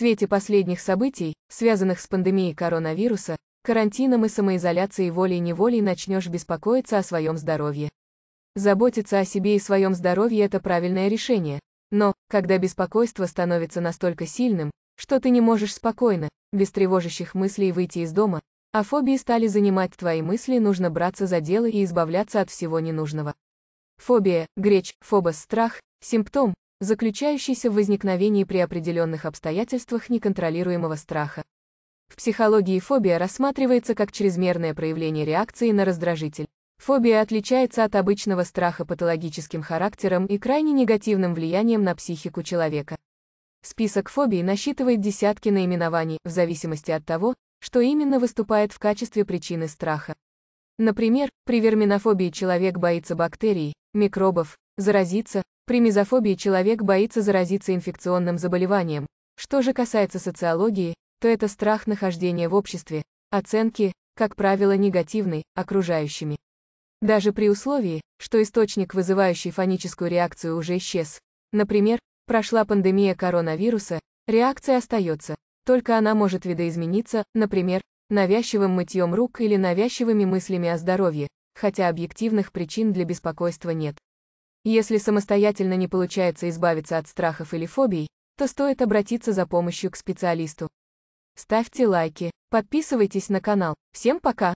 свете последних событий, связанных с пандемией коронавируса, карантином и самоизоляцией волей-неволей начнешь беспокоиться о своем здоровье. Заботиться о себе и своем здоровье – это правильное решение. Но, когда беспокойство становится настолько сильным, что ты не можешь спокойно, без тревожащих мыслей выйти из дома, а фобии стали занимать твои мысли, нужно браться за дело и избавляться от всего ненужного. Фобия, греч, фобос – страх, симптом, заключающийся в возникновении при определенных обстоятельствах неконтролируемого страха. В психологии фобия рассматривается как чрезмерное проявление реакции на раздражитель. Фобия отличается от обычного страха патологическим характером и крайне негативным влиянием на психику человека. Список фобий насчитывает десятки наименований, в зависимости от того, что именно выступает в качестве причины страха. Например, при верминофобии человек боится бактерий, микробов, заразиться, при мизофобии человек боится заразиться инфекционным заболеванием. Что же касается социологии, то это страх нахождения в обществе, оценки, как правило, негативной, окружающими. Даже при условии, что источник, вызывающий фоническую реакцию, уже исчез. Например, прошла пандемия коронавируса, реакция остается, только она может видоизмениться, например, навязчивым мытьем рук или навязчивыми мыслями о здоровье, хотя объективных причин для беспокойства нет. Если самостоятельно не получается избавиться от страхов или фобий, то стоит обратиться за помощью к специалисту. Ставьте лайки, подписывайтесь на канал. Всем пока!